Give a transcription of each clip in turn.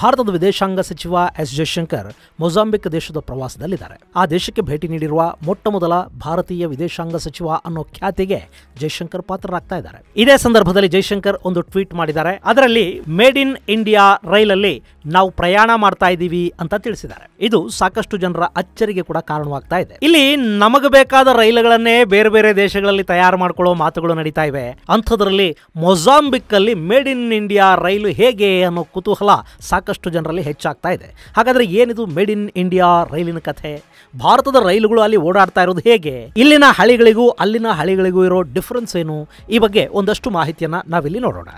ಭಾರತದ ವಿದೇಶಾಂಗ ಸಚಿವ ಎಸ್ ಜಯಶಂಕರ್ ಮೊಜಾಂಬಿಕ್ ದೇಶದ ಪ್ರವಾಸದಲ್ಲಿದ್ದಾರೆ ಆ ದೇಶಕ್ಕೆ ಭೇಟಿ ನೀಡಿರುವ ಮೊಟ್ಟ ಮೊದಲ ಭಾರತೀಯ ವಿದೇಶಾಂಗ ಸಚಿವ ಅನ್ನೋ ಖ್ಯಾತಿಗೆ ಜೈಶಂಕರ್ ಪಾತ್ರರಾಗ್ತಾ ಇದ್ದಾರೆ ಇದೇ ಸಂದರ್ಭದಲ್ಲಿ ಜೈಶಂಕರ್ ಒಂದು ಟ್ವೀಟ್ ಮಾಡಿದ್ದಾರೆ ಅದರಲ್ಲಿ ಮೇಡ್ ಇನ್ ಇಂಡಿಯಾ ರೈಲಲ್ಲಿ ನಾವು ಪ್ರಯಾಣ ಮಾಡ್ತಾ ಇದ್ದೀವಿ ಅಂತ ತಿಳಿಸಿದ್ದಾರೆ ಇದು ಸಾಕಷ್ಟು ಜನರ ಅಚ್ಚರಿಗೆ ಕೂಡ ಕಾರಣವಾಗ್ತಾ ಇದೆ ಇಲ್ಲಿ ನಮಗೆ ಬೇಕಾದ ರೈಲುಗಳನ್ನೇ ಬೇರೆ ಬೇರೆ ದೇಶಗಳಲ್ಲಿ ತಯಾರು ಮಾಡ್ಕೊಳ್ಳೋ ಮಾತುಗಳು ನಡೀತಾ ಇವೆ ಅಂಥದ್ರಲ್ಲಿ ಮೊಜಾಂಬಿಕ್ ಅಲ್ಲಿ ಮೇಡ್ ಇನ್ ಇಂಡಿಯಾ ರೈಲು ಹೇಗೆ ಅನ್ನೋ ಕುತೂಹಲ ಸಾಕಷ್ಟು ಜನರಲ್ಲಿ ಹೆಚ್ಚಾಗ್ತಾ ಇದೆ ಹಾಗಾದರೆ ಏನಿದು ಮೇಡ್ ಇನ್ ಇಂಡಿಯಾ ರೈಲಿನ ಕಥೆ ಭಾರತದ ರೈಲುಗಳು ಅಲ್ಲಿ ಓಡಾಡ್ತಾ ಇರೋದು ಹೇಗೆ ಇಲ್ಲಿನ ಹಳಿಗಳಿಗೂ ಅಲ್ಲಿನ ಹಳಿಗಳಿಗೂ ಇರೋ ಡಿಫ್ರೆನ್ಸ್ ಏನು ಈ ಬಗ್ಗೆ ಒಂದಷ್ಟು ಮಾಹಿತಿಯನ್ನು ನಾವಿಲ್ಲಿ ನೋಡೋಣ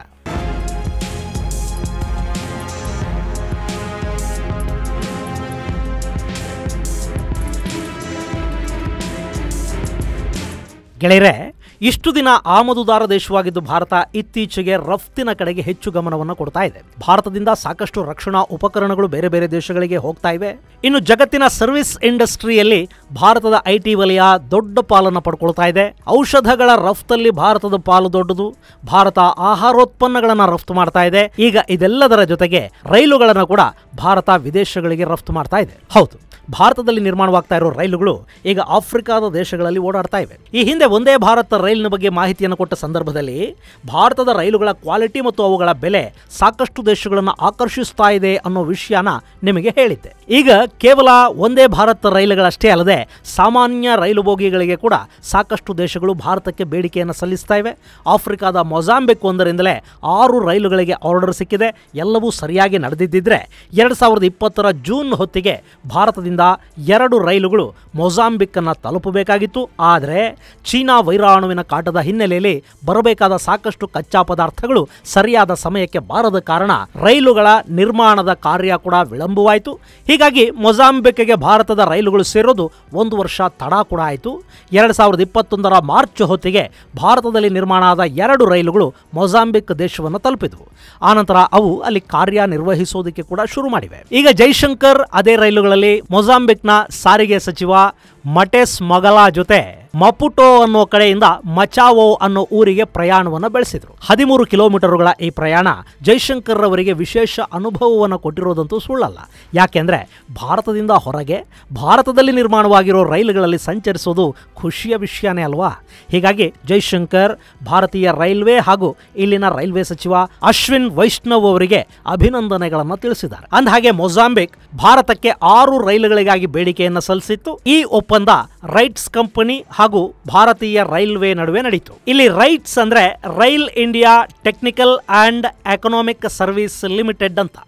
ಗೆಳೆಯರೆ ಇಷ್ಟು ದಿನ ಆಮದುದಾರ ದೇಶವಾಗಿದ್ದು ಭಾರತ ಇತ್ತೀಚೆಗೆ ರಫ್ತಿನ ಕಡೆಗೆ ಹೆಚ್ಚು ಗಮನವನ್ನು ಕೊಡ್ತಾ ಇದೆ ಭಾರತದಿಂದ ಸಾಕಷ್ಟು ರಕ್ಷಣಾ ಉಪಕರಣಗಳು ಬೇರೆ ಬೇರೆ ದೇಶಗಳಿಗೆ ಹೋಗ್ತಾ ಇವೆ ಇನ್ನು ಜಗತ್ತಿನ ಸರ್ವಿಸ್ ಇಂಡಸ್ಟ್ರಿಯಲ್ಲಿ ಭಾರತದ ಐಟಿ ವಲಯ ದೊಡ್ಡ ಪಾಲನ್ನು ಪಡ್ಕೊಳ್ತಾ ಇದೆ ಔಷಧಗಳ ರಫ್ತಲ್ಲಿ ಭಾರತದ ಪಾಲು ದೊಡ್ಡದು ಭಾರತ ಆಹಾರೋತ್ಪನ್ನಗಳನ್ನು ರಫ್ತು ಮಾಡ್ತಾ ಇದೆ ಈಗ ಇದೆಲ್ಲದರ ಜೊತೆಗೆ ರೈಲುಗಳನ್ನು ಕೂಡ ಭಾರತ ವಿದೇಶಗಳಿಗೆ ರಫ್ತು ಮಾಡ್ತಾ ಇದೆ ಹೌದು ಭಾರತದಲ್ಲಿ ನಿರ್ಮಾಣವಾಗ್ತಾ ಇರೋ ರೈಲುಗಳು ಈಗ ಆಫ್ರಿಕಾದ ದೇಶಗಳಲ್ಲಿ ಓಡಾಡ್ತಾ ಇವೆ ಈ ಹಿಂದೆ ಒಂದೇ ಭಾರತ ರೈಲಿನ ಬಗ್ಗೆ ಮಾಹಿತಿಯನ್ನು ಕೊಟ್ಟ ಸಂದರ್ಭದಲ್ಲಿ ಭಾರತದ ರೈಲುಗಳ ಕ್ವಾಲಿಟಿ ಮತ್ತು ಅವುಗಳ ಬೆಲೆ ಸಾಕಷ್ಟು ದೇಶಗಳನ್ನು ಆಕರ್ಷಿಸ್ತಾ ಇದೆ ಅನ್ನೋ ವಿಷಯನ ನಿಮಗೆ ಹೇಳಿದ್ದೆ ಈಗ ಕೇವಲ ಒಂದೇ ಭಾರತ ರೈಲುಗಳಷ್ಟೇ ಅಲ್ಲದೆ ಸಾಮಾನ್ಯ ರೈಲು ಬೋಗಿಗಳಿಗೆ ಕೂಡ ಸಾಕಷ್ಟು ದೇಶಗಳು ಭಾರತಕ್ಕೆ ಬೇಡಿಕೆಯನ್ನು ಸಲ್ಲಿಸ್ತಾ ಇವೆ ಆಫ್ರಿಕಾದ ಮೊಜಾಂಬೆಕ್ ಒಂದರಿಂದಲೇ ಆರು ರೈಲುಗಳಿಗೆ ಆರ್ಡರ್ ಸಿಕ್ಕಿದೆ ಎಲ್ಲವೂ ಸರಿಯಾಗಿ ನಡೆದಿದ್ದಿದ್ರೆ ಎರಡು ಸಾವಿರದ ಇಪ್ಪತ್ತರ ಜೂನ್ ಹೊತ್ತಿಗೆ ಭಾರತದಿಂದ ಎರಡು ರೈಲುಗಳು ಮೊಜಾಂಬಿಕ್ಕನ್ನು ತಲುಪಬೇಕಾಗಿತ್ತು ಆದರೆ ಚೀನಾ ವೈರಾಣುವಿನ ಕಾಟದ ಹಿನ್ನೆಲೆಯಲ್ಲಿ ಬರಬೇಕಾದ ಸಾಕಷ್ಟು ಕಚ್ಚಾ ಪದಾರ್ಥಗಳು ಸರಿಯಾದ ಸಮಯಕ್ಕೆ ಬಾರದ ಕಾರಣ ರೈಲುಗಳ ನಿರ್ಮಾಣದ ಕಾರ್ಯ ಕೂಡ ವಿಳಂಬವಾಯಿತು ಹೀಗಾಗಿ ಮೊಜಾಂಬಿಕ್ಗೆ ಭಾರತದ ರೈಲುಗಳು ಸೇರೋದು ಒಂದು ವರ್ಷ ತಡ ಕೂಡ ಆಯಿತು ಎರಡು ಸಾವಿರದ ಇಪ್ಪತ್ತೊಂದರ ಮಾರ್ಚ್ ಹೊತ್ತಿಗೆ ಭಾರತದಲ್ಲಿ ನಿರ್ಮಾಣ ಆದ ಎರಡು ರೈಲುಗಳು ಮೊಜಾಂಬಿಕ್ ದೇಶವನ್ನು ತಲುಪಿದವು ಆನಂತರ ಅವು ಅಲ್ಲಿ ಕಾರ್ಯನಿರ್ವಹಿಸೋದಕ್ಕೆ ಕೂಡ ಶುರು ಮಾಡಿವೆ ಈಗ ಜೈಶಂಕರ್ ಅದೇ ರೈಲುಗಳಲ್ಲಿ ಮೊಜಾಂಬಿಕ್ನ ಸಾರಿಗೆ ಸಚಿವ ಮಟೆಸ್ ಮಗಲ ಜೊತೆ ಮಪುಟೋ ಅನ್ನೋ ಕಡೆಯಿಂದ ಮಚಾವೋ ಅನ್ನೋ ಊರಿಗೆ ಪ್ರಯಾಣವನ್ನು ಬೆಳೆಸಿದ್ರು ಹದಿಮೂರು ಕಿಲೋಮೀಟರ್ಗಳ ಈ ಪ್ರಯಾಣ ಜೈಶಂಕರ್ ಅವರಿಗೆ ವಿಶೇಷ ಅನುಭವವನ್ನು ಕೊಟ್ಟಿರೋದಂತೂ ಸುಳ್ಳಲ್ಲ ಯಾಕೆಂದ್ರೆ ಭಾರತದಿಂದ ಹೊರಗೆ ಭಾರತದಲ್ಲಿ ನಿರ್ಮಾಣವಾಗಿರೋ ರೈಲುಗಳಲ್ಲಿ ಸಂಚರಿಸೋದು ಖುಷಿಯ ವಿಷಯನೇ ಅಲ್ವಾ ಹೀಗಾಗಿ ಜೈಶಂಕರ್ ಭಾರತೀಯ ರೈಲ್ವೆ ಹಾಗೂ ಇಲ್ಲಿನ ರೈಲ್ವೆ ಸಚಿವ ಅಶ್ವಿನ್ ವೈಷ್ಣವ್ ಅವರಿಗೆ ಅಭಿನಂದನೆಗಳನ್ನು ತಿಳಿಸಿದ್ದಾರೆ ಹಾಗೆ ಮೊಜಾಂಬಿಕ್ ಭಾರತಕ್ಕೆ ಆರು ರೈಲುಗಳಿಗಾಗಿ ಬೇಡಿಕೆಯನ್ನು ಸಲ್ಲಿಸಿತ್ತು ಈ ಒಪ್ಪ ಒಪ್ಪಂದ ರೈಟ್ಸ್ ಕಂಪನಿ ಹಾಗೂ ಭಾರತೀಯ ರೈಲ್ವೆ ನಡುವೆ ನಡೆಯಿತು ಇಲ್ಲಿ ರೈಟ್ಸ್ ಅಂದ್ರೆ rail India technical and economic service limited ಅಂತ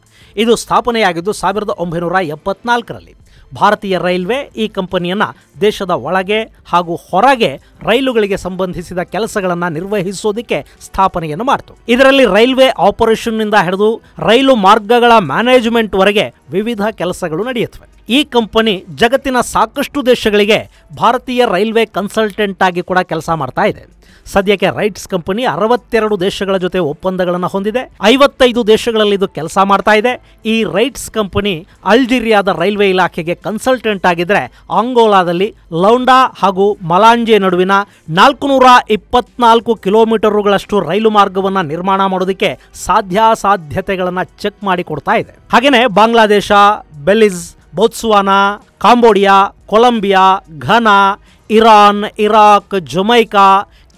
ಇದು ಸ್ಥಾಪನೆಯಾಗಿದ್ದು ಸಾವಿರದ ಒಂಬೈನೂರ ಎಪ್ಪತ್ನಾಲ್ಕರಲ್ಲಿ ಭಾರತೀಯ ರೈಲ್ವೆ ಈ ಕಂಪನಿಯನ್ನು ದೇಶದ ಒಳಗೆ ಹಾಗೂ ಹೊರಗೆ ರೈಲುಗಳಿಗೆ ಸಂಬಂಧಿಸಿದ ಕೆಲಸಗಳನ್ನು ನಿರ್ವಹಿಸೋದಕ್ಕೆ ಸ್ಥಾಪನೆಯನ್ನು ಮಾಡಿತು ಇದರಲ್ಲಿ ರೈಲ್ವೆ ಆಪರೇಷನ್ನಿಂದ ಹಿಡಿದು ರೈಲು ಮಾರ್ಗಗಳ ಮ್ಯಾನೇಜ್ಮೆಂಟ್ವರೆಗೆ ವಿವಿಧ ಕೆಲಸಗಳು ನಡೆಯುತ್ತವೆ ಈ ಕಂಪನಿ ಜಗತ್ತಿನ ಸಾಕಷ್ಟು ದೇಶಗಳಿಗೆ ಭಾರತೀಯ ರೈಲ್ವೆ ಕನ್ಸಲ್ಟೆಂಟ್ ಆಗಿ ಕೂಡ ಕೆಲಸ ಮಾಡ್ತಾ ಇದೆ ಸದ್ಯಕ್ಕೆ ರೈಟ್ಸ್ ಕಂಪನಿ ಅರವತ್ತೆರಡು ದೇಶಗಳ ಜೊತೆ ಒಪ್ಪಂದಗಳನ್ನು ಹೊಂದಿದೆ ಐವತ್ತೈದು ದೇಶಗಳಲ್ಲಿ ಇದು ಕೆಲಸ ಮಾಡ್ತಾ ಇದೆ ಈ ರೈಟ್ಸ್ ಕಂಪನಿ ಅಲ್ಜೀರಿಯಾದ ರೈಲ್ವೆ ಇಲಾಖೆಗೆ ಕನ್ಸಲ್ಟೆಂಟ್ ಆಗಿದ್ರೆ ಆಂಗೋಲಾದಲ್ಲಿ ಲೌಂಡಾ ಹಾಗೂ ಮಲಾಂಜೆ ನಡುವಿನ ನಾಲ್ಕು ನೂರ ಇಪ್ಪತ್ನಾಲ್ಕು ಕಿಲೋಮೀಟರುಗಳಷ್ಟು ರೈಲು ಮಾರ್ಗವನ್ನು ನಿರ್ಮಾಣ ಮಾಡೋದಕ್ಕೆ ಸಾಧ್ಯಾಸಾಧ್ಯತೆಗಳನ್ನು ಚೆಕ್ ಮಾಡಿಕೊಡ್ತಾ ಇದೆ ಹಾಗೆಯೇ Bangladesh Bangladesh Belize Botswana Cambodia Colombia Ghana Iran Iraq Jamaica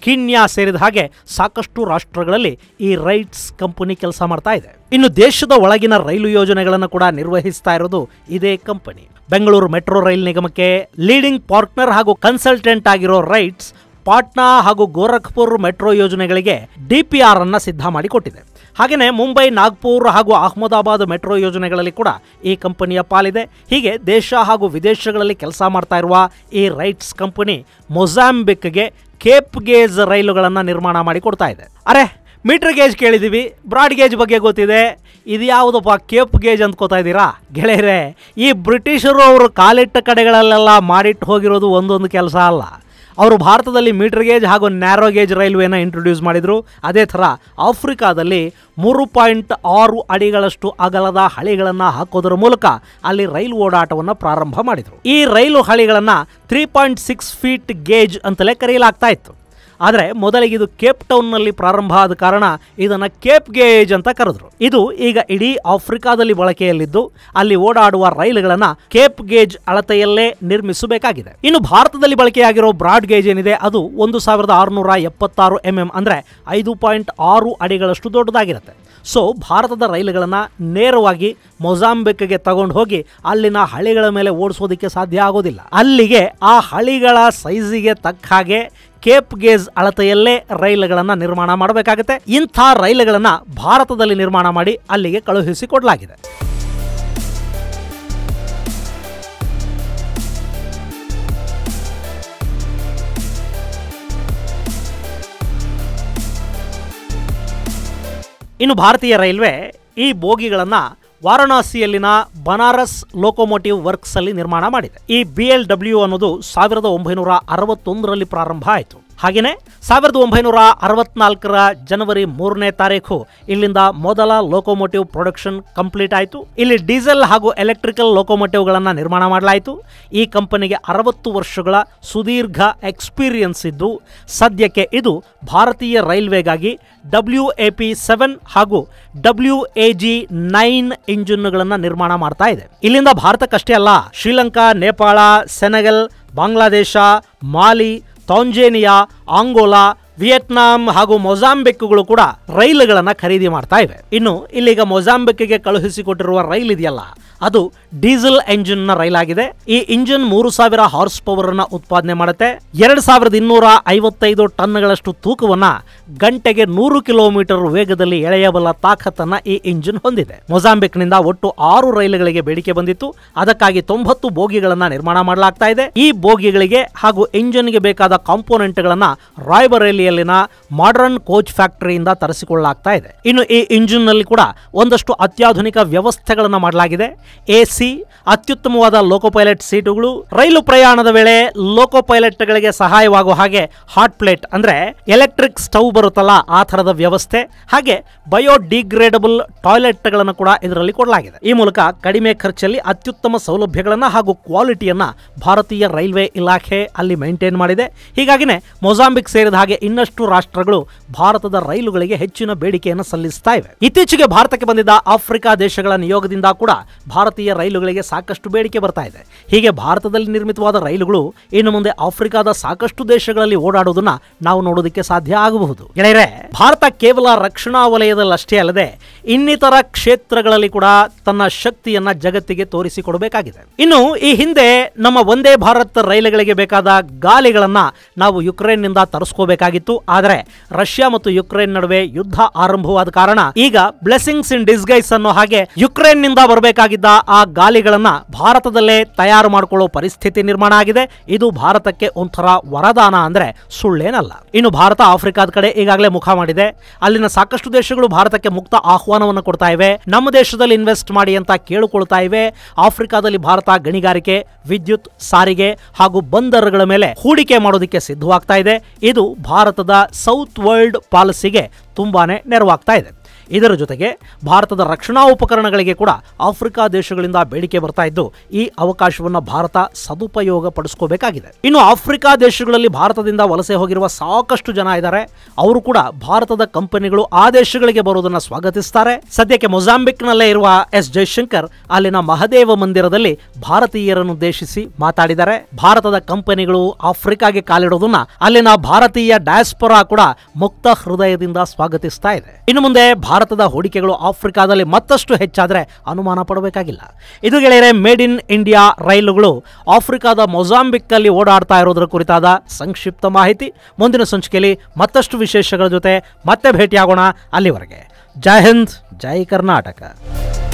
Kenya ಸೇರಿದ ಹಾಗೆ ಸಾಕಷ್ಟು ರಾಷ್ಟ್ರಗಳಲ್ಲಿ ಈ ರೈಟ್ಸ್ ಕಂಪನಿ ಕೆಲಸ ಮಾಡ್ತಾ ಇದೆ ಇನ್ನು ದೇಶದ ಒಳಗಿನ ರೈಲು ಯೋಜನೆಗಳನ್ನು ಕೂಡ ನಿರ್ವಹಿಸ್ತಾ ಇರೋದು ಇದೇ ಕಂಪನಿ ಬೆಂಗಳೂರು ಮೆಟ್ರೋ ರೈಲ್ ನಿಗಮಕ್ಕೆ ಲೀಡಿಂಗ್ ಪಾರ್ಟ್ನರ್ ಹಾಗೂ ಕನ್ಸಲ್ಟೆಂಟ್ ಆಗಿರೋ ರೈಟ್ಸ್ ಪಾಟ್ನಾ ಹಾಗೂ ಗೋರಖ್ಪುರ್ ಮೆಟ್ರೋ ಯೋಜನೆಗಳಿಗೆ ಡಿಪಿಆರ್ ಅನ್ನ ಸಿದ್ಧ ಮಾಡಿಕೊಟ್ಟಿದೆ ಹಾಗೆಯೇ ಮುಂಬೈ ನಾಗ್ಪುರ್ ಹಾಗೂ ಅಹಮದಾಬಾದ್ ಮೆಟ್ರೋ ಯೋಜನೆಗಳಲ್ಲಿ ಕೂಡ ಈ ಕಂಪನಿಯ ಪಾಲಿದೆ ಹೀಗೆ ದೇಶ ಹಾಗೂ ವಿದೇಶಗಳಲ್ಲಿ ಕೆಲಸ ಮಾಡ್ತಾ ಇರುವ ಈ ರೈಟ್ಸ್ ಕಂಪನಿ ಮೊಜಾಂಬಿಕ್ಗೆ ಕೇಪ್ ಗೇಜ್ ರೈಲುಗಳನ್ನು ನಿರ್ಮಾಣ ಮಾಡಿಕೊಡ್ತಾ ಇದೆ ಅರೆ ಮೀಟರ್ ಗೇಜ್ ಕೇಳಿದ್ದೀವಿ ಬ್ರಾಡ್ ಗೇಜ್ ಬಗ್ಗೆ ಗೊತ್ತಿದೆ ಇದು ಯಾವುದಪ್ಪ ಕೇಪ್ ಗೇಜ್ ಅಂದ್ಕೋತಾ ಇದ್ದೀರಾ ಗೆಳೆಯರೆ ಈ ಬ್ರಿಟಿಷರು ಅವರು ಕಾಲಿಟ್ಟ ಕಡೆಗಳಲ್ಲೆಲ್ಲ ಮಾಡಿಟ್ಟು ಹೋಗಿರೋದು ಒಂದೊಂದು ಕೆಲಸ ಅಲ್ಲ ಅವರು ಭಾರತದಲ್ಲಿ ಮೀಟರ್ ಗೇಜ್ ಹಾಗೂ ನ್ಯಾರೋ ಗೇಜ್ ರೈಲ್ವೇನ ಇಂಟ್ರೊಡ್ಯೂಸ್ ಮಾಡಿದರು ಅದೇ ಥರ ಆಫ್ರಿಕಾದಲ್ಲಿ ಮೂರು ಪಾಯಿಂಟ್ ಆರು ಅಡಿಗಳಷ್ಟು ಅಗಲದ ಹಳಿಗಳನ್ನು ಹಾಕೋದ್ರ ಮೂಲಕ ಅಲ್ಲಿ ರೈಲು ಓಡಾಟವನ್ನು ಪ್ರಾರಂಭ ಮಾಡಿದರು ಈ ರೈಲು ಹಳಿಗಳನ್ನು three point six feet gauge ಅಂತಲೇ ಕರೆಯಲಾಗ್ತಾ ಇತ್ತು ಆದರೆ ಮೊದಲಿಗೆ ಇದು ಕೇಪ್ ಟೌನ್ನಲ್ಲಿ ಪ್ರಾರಂಭ ಆದ ಕಾರಣ ಇದನ್ನು ಕೇಪ್ ಗೇಜ್ ಅಂತ ಕರೆದ್ರು ಇದು ಈಗ ಇಡೀ ಆಫ್ರಿಕಾದಲ್ಲಿ ಬಳಕೆಯಲ್ಲಿದ್ದು ಅಲ್ಲಿ ಓಡಾಡುವ ರೈಲುಗಳನ್ನು ಕೇಪ್ ಗೇಜ್ ಅಳತೆಯಲ್ಲೇ ನಿರ್ಮಿಸಬೇಕಾಗಿದೆ ಇನ್ನು ಭಾರತದಲ್ಲಿ ಬಳಕೆಯಾಗಿರೋ ಬ್ರಾಡ್ ಗೇಜ್ ಏನಿದೆ ಅದು ಒಂದು ಸಾವಿರದ ಆರುನೂರ ಎಪ್ಪತ್ತಾರು ಎಂ ಎಂ ಅಂದರೆ ಐದು ಪಾಯಿಂಟ್ ಆರು ಅಡಿಗಳಷ್ಟು ದೊಡ್ಡದಾಗಿರುತ್ತೆ ಸೊ ಭಾರತದ ರೈಲುಗಳನ್ನು ನೇರವಾಗಿ ಮೊಜಾಂಬಿಕ್ಗೆ ತಗೊಂಡು ಹೋಗಿ ಅಲ್ಲಿನ ಹಳಿಗಳ ಮೇಲೆ ಓಡಿಸೋದಕ್ಕೆ ಸಾಧ್ಯ ಆಗೋದಿಲ್ಲ ಅಲ್ಲಿಗೆ ಆ ಹಳಿಗಳ ಸೈಜಿಗೆ ತಕ್ಕ ಹಾಗೆ ಕೇಪ್ ಗೇಜ್ ಅಳತೆಯಲ್ಲೇ ರೈಲುಗಳನ್ನು ನಿರ್ಮಾಣ ಮಾಡಬೇಕಾಗುತ್ತೆ ಇಂಥ ರೈಲುಗಳನ್ನು ಭಾರತದಲ್ಲಿ ನಿರ್ಮಾಣ ಮಾಡಿ ಅಲ್ಲಿಗೆ ಕಳುಹಿಸಿಕೊಡಲಾಗಿದೆ ಇನ್ನು ಭಾರತೀಯ ರೈಲ್ವೆ ಈ ಬೋಗಿಗಳನ್ನು ವಾರಣಾಸಿಯಲ್ಲಿನ ಬನಾರಸ್ ಲೋಕೋಮೋಟಿವ್ ವರ್ಕ್ಸ್ ಅಲ್ಲಿ ನಿರ್ಮಾಣ ಮಾಡಿದೆ ಈ ಬಿ ಡಬ್ಲ್ಯೂ ಅನ್ನೋದು ಸಾವಿರದ ಒಂಬೈನೂರ ಅರವತ್ತೊಂದರಲ್ಲಿ ಪ್ರಾರಂಭ ಆಯಿತು ಹಾಗೆಯೇ ಸಾವಿರದ ಒಂಬೈನೂರ ಅರವತ್ನಾಲ್ಕರ ಜನವರಿ ಮೂರನೇ ತಾರೀಕು ಇಲ್ಲಿಂದ ಮೊದಲ ಲೋಕೋಮೋಟಿವ್ ಪ್ರೊಡಕ್ಷನ್ ಕಂಪ್ಲೀಟ್ ಆಯಿತು ಇಲ್ಲಿ ಡೀಸೆಲ್ ಹಾಗೂ ಎಲೆಕ್ಟ್ರಿಕಲ್ ಲೋಕೋಮೋಟಿವ್ಗಳನ್ನು ನಿರ್ಮಾಣ ಮಾಡಲಾಯಿತು ಈ ಕಂಪನಿಗೆ ಅರವತ್ತು ವರ್ಷಗಳ ಸುದೀರ್ಘ ಎಕ್ಸ್ಪೀರಿಯನ್ಸ್ ಇದ್ದು ಸದ್ಯಕ್ಕೆ ಇದು ಭಾರತೀಯ ರೈಲ್ವೆಗಾಗಿ ಡಬ್ಲ್ಯೂ ಎ ಪಿ ಸೆವೆನ್ ಹಾಗೂ ಡಬ್ಲ್ಯೂ ಎ ಜಿ ನೈನ್ ಇಂಜಿನ್ಗಳನ್ನು ನಿರ್ಮಾಣ ಮಾಡ್ತಾ ಇದೆ ಇಲ್ಲಿಂದ ಭಾರತಕ್ಕಷ್ಟೇ ಅಲ್ಲ Sri Lanka Nepal Senegal Bangladesh Mali Tanzania Angola Vietnam ಹಾಗೂ ಮೊಜಾಂಬಿಕ್ಗಳು ಕೂಡ ರೈಲುಗಳನ್ನು ಖರೀದಿ ಮಾಡ್ತಾ ಇವೆ ಇನ್ನು ಇಲ್ಲಿಗ ಮೊಜಾಂಬಿಕ್ಗೆ ಕಳುಹಿಸಿಕೊಟ್ಟಿರುವ ರೈಲ್ ಇದೆಯಲ್ಲ ಅದು ಡೀಸೆಲ್ ಎಂಜಿನ್ ನ ರೈಲ್ ಆಗಿದೆ ಈ ಇಂಜಿನ್ ಮೂರು ಸಾವಿರ ಹಾರ್ಸ್ ಪವರ್ ನ ಉತ್ಪಾದನೆ ಮಾಡುತ್ತೆ ಎರಡ್ ಸಾವಿರದ ಇನ್ನೂರ ಐವತ್ತೈದು ಗಳಷ್ಟು ತೂಕವನ್ನ ಗಂಟೆಗೆ ನೂರು ಕಿಲೋಮೀಟರ್ ವೇಗದಲ್ಲಿ ಎಳೆಯಬಲ್ಲ ತಾಕತ್ತನ್ನ ಈ ಇಂಜಿನ್ ಹೊಂದಿದೆ ಮೊಜಾಂಬಿಕ್ ನಿಂದ ಒಟ್ಟು ಆರು ರೈಲುಗಳಿಗೆ ಬೇಡಿಕೆ ಬಂದಿತ್ತು ಅದಕ್ಕಾಗಿ ತೊಂಬತ್ತು ಬೋಗಿಗಳನ್ನ ನಿರ್ಮಾಣ ಮಾಡಲಾಗ್ತಾ ಇದೆ ಈ ಬೋಗಿಗಳಿಗೆ ಹಾಗೂ ಗೆ ಬೇಕಾದ ಕಾಂಪೋನೆಂಟ್ ಗಳನ್ನ ರಾಯ್ಬರೇಲಿಯಲ್ಲಿನ ಮಾಡರ್ನ್ ಕೋಚ್ ಫ್ಯಾಕ್ಟರಿಯಿಂದ ತರಿಸಿಕೊಳ್ಳಲಾಗ್ತಾ ಇದೆ ಇನ್ನು ಈ ಇಂಜಿನ್ ನಲ್ಲಿ ಕೂಡ ಒಂದಷ್ಟು ಅತ್ಯಾಧುನಿಕ ವ್ಯವಸ್ಥೆಗಳನ್ನು ಮಾಡಲಾಗಿದೆ ಎಸಿ ಅತ್ಯುತ್ತಮವಾದ ಲೋಕೋ ಪೈಲಟ್ ಸೀಟುಗಳು ರೈಲು ಪ್ರಯಾಣದ ವೇಳೆ ಲೋಕೋ ಪೈಲಟ್ಗಳಿಗೆ ಸಹಾಯವಾಗುವ ಹಾಗೆ ಹಾಟ್ ಪ್ಲೇಟ್ ಅಂದರೆ ಎಲೆಕ್ಟ್ರಿಕ್ ಸ್ಟವ್ ಬರುತ್ತಲ್ಲ ಆ ಥರದ ವ್ಯವಸ್ಥೆ ಹಾಗೆ ಬಯೋಡಿಗ್ರೇಡಬಲ್ ಟಾಯ್ಲೆಟ್ಗಳನ್ನು ಕೂಡ ಇದರಲ್ಲಿ ಕೊಡಲಾಗಿದೆ ಈ ಮೂಲಕ ಕಡಿಮೆ ಖರ್ಚಲ್ಲಿ ಅತ್ಯುತ್ತಮ ಸೌಲಭ್ಯಗಳನ್ನು ಹಾಗೂ ಕ್ವಾಲಿಟಿಯನ್ನು ಭಾರತೀಯ ರೈಲ್ವೆ ಇಲಾಖೆ ಅಲ್ಲಿ ಮೈಂಟೈನ್ ಮಾಡಿದೆ ಹೀಗಾಗಿನೇ ಮೊಜಾಂಬಿಕ್ ಸೇರಿದ ಹಾಗೆ ಇನ್ನಷ್ಟು ರಾಷ್ಟ್ರಗಳು ಭಾರತದ ರೈಲುಗಳಿಗೆ ಹೆಚ್ಚಿನ ಬೇಡಿಕೆಯನ್ನು ಸಲ್ಲಿಸ್ತಾ ಇವೆ ಇತ್ತೀಚೆಗೆ ಭಾರತಕ್ಕೆ ಬಂದಿದ್ದ ಆಫ್ರಿಕಾ ದೇಶಗಳ ನಿಯೋಗದಿಂದ ಕೂಡ ಭಾರತೀಯ ರೈಲುಗಳಿಗೆ ಸಾಕಷ್ಟು ಬೇಡಿಕೆ ಬರ್ತಾ ಇದೆ ಹೀಗೆ ಭಾರತದಲ್ಲಿ ನಿರ್ಮಿತವಾದ ರೈಲುಗಳು ಇನ್ನು ಮುಂದೆ ಆಫ್ರಿಕಾದ ಸಾಕಷ್ಟು ದೇಶಗಳಲ್ಲಿ ಓಡಾಡುವುದನ್ನ ನಾವು ನೋಡೋದಕ್ಕೆ ಸಾಧ್ಯ ಆಗಬಹುದು ಗೆಳೆಯರೆ ಭಾರತ ಕೇವಲ ರಕ್ಷಣಾ ವಲಯದಲ್ಲಷ್ಟೇ ಅಲ್ಲದೆ ಇನ್ನಿತರ ಕ್ಷೇತ್ರಗಳಲ್ಲಿ ಕೂಡ ತನ್ನ ಶಕ್ತಿಯನ್ನ ಜಗತ್ತಿಗೆ ತೋರಿಸಿಕೊಡಬೇಕಾಗಿದೆ ಇನ್ನು ಈ ಹಿಂದೆ ನಮ್ಮ ಒಂದೇ ಭಾರತ ರೈಲುಗಳಿಗೆ ಬೇಕಾದ ಗಾಲಿಗಳನ್ನ ನಾವು ನಿಂದ ತರಿಸ್ಕೋಬೇಕಾಗಿತ್ತು ಆದರೆ ರಷ್ಯಾ ಮತ್ತು ಯುಕ್ರೇನ್ ನಡುವೆ ಯುದ್ಧ ಆರಂಭವಾದ ಕಾರಣ ಈಗ ಬ್ಲೆಸಿಂಗ್ಸ್ ಇನ್ ಡಿಸ್ಗೈಸ್ ಅನ್ನೋ ಹಾಗೆ ನಿಂದ ಬರಬೇಕಾಗಿದ್ದ ಆ ಗಾಲಿಗಳನ್ನು ಭಾರತದಲ್ಲೇ ತಯಾರು ಮಾಡಿಕೊಳ್ಳುವ ಪರಿಸ್ಥಿತಿ ನಿರ್ಮಾಣ ಆಗಿದೆ ಇದು ಭಾರತಕ್ಕೆ ಒಂಥರ ವರದಾನ ಅಂದರೆ ಸುಳ್ಳೇನಲ್ಲ ಇನ್ನು ಭಾರತ ಆಫ್ರಿಕಾದ ಕಡೆ ಈಗಾಗಲೇ ಮುಖ ಮಾಡಿದೆ ಅಲ್ಲಿನ ಸಾಕಷ್ಟು ದೇಶಗಳು ಭಾರತಕ್ಕೆ ಮುಕ್ತ ಆಹ್ವಾನವನ್ನು ಕೊಡ್ತಾ ಇವೆ ನಮ್ಮ ದೇಶದಲ್ಲಿ ಇನ್ವೆಸ್ಟ್ ಮಾಡಿ ಅಂತ ಕೇಳಿಕೊಳ್ತಾ ಇವೆ ಆಫ್ರಿಕಾದಲ್ಲಿ ಭಾರತ ಗಣಿಗಾರಿಕೆ ವಿದ್ಯುತ್ ಸಾರಿಗೆ ಹಾಗೂ ಬಂದರುಗಳ ಮೇಲೆ ಹೂಡಿಕೆ ಮಾಡೋದಕ್ಕೆ ಸಿದ್ಧವಾಗ್ತಾ ಇದೆ ಇದು ಭಾರತದ ಸೌತ್ ವರ್ಲ್ಡ್ ಪಾಲಿಸಿಗೆ ತುಂಬಾನೇ ನೆರವಾಗ್ತಾ ಇದೆ ಇದರ ಜೊತೆಗೆ ಭಾರತದ ರಕ್ಷಣಾ ಉಪಕರಣಗಳಿಗೆ ಕೂಡ ಆಫ್ರಿಕಾ ದೇಶಗಳಿಂದ ಬೇಡಿಕೆ ಬರ್ತಾ ಇದ್ದು ಈ ಅವಕಾಶವನ್ನು ಭಾರತ ಸದುಪಯೋಗ ಪಡಿಸ್ಕೋಬೇಕಾಗಿದೆ ಇನ್ನು ಆಫ್ರಿಕಾ ದೇಶಗಳಲ್ಲಿ ಭಾರತದಿಂದ ವಲಸೆ ಹೋಗಿರುವ ಸಾಕಷ್ಟು ಜನ ಇದ್ದಾರೆ ಅವರು ಕೂಡ ಭಾರತದ ಕಂಪನಿಗಳು ಆ ದೇಶಗಳಿಗೆ ಬರುವುದನ್ನು ಸ್ವಾಗತಿಸ್ತಾರೆ ಸದ್ಯಕ್ಕೆ ಮೊಜಾಂಬಿಕ್ನಲ್ಲೇ ಇರುವ ಎಸ್ ಜೈಶಂಕರ್ ಅಲ್ಲಿನ ಮಹದೇವ ಮಂದಿರದಲ್ಲಿ ಭಾರತೀಯರನ್ನುದ್ದೇಶಿಸಿ ಮಾತಾಡಿದ್ದಾರೆ ಭಾರತದ ಕಂಪನಿಗಳು ಆಫ್ರಿಕಾಗೆ ಕಾಲಿಡೋದನ್ನ ಅಲ್ಲಿನ ಭಾರತೀಯ ಡಯಾಸ್ಪೊರಾ ಕೂಡ ಮುಕ್ತ ಹೃದಯದಿಂದ ಸ್ವಾಗತಿಸ್ತಾ ಇದೆ ಇನ್ನು ಮುಂದೆ ಭಾರತದ ಹೂಡಿಕೆಗಳು ಆಫ್ರಿಕಾದಲ್ಲಿ ಮತ್ತಷ್ಟು ಹೆಚ್ಚಾದರೆ ಅನುಮಾನ ಪಡಬೇಕಾಗಿಲ್ಲ ಇದು ಗೆಳೆಯರೆ ಮೇಡ್ ಇನ್ ಇಂಡಿಯಾ ರೈಲುಗಳು ಆಫ್ರಿಕಾದ ಮೊಜಾಂಬಿಕ್ನಲ್ಲಿ ಓಡಾಡ್ತಾ ಇರೋದರ ಕುರಿತಾದ ಸಂಕ್ಷಿಪ್ತ ಮಾಹಿತಿ ಮುಂದಿನ ಸಂಚಿಕೆಯಲ್ಲಿ ಮತ್ತಷ್ಟು ವಿಶೇಷಗಳ ಜೊತೆ ಮತ್ತೆ ಭೇಟಿಯಾಗೋಣ ಅಲ್ಲಿವರೆಗೆ ಜೈ ಹಿಂದ್ ಜೈ ಕರ್ನಾಟಕ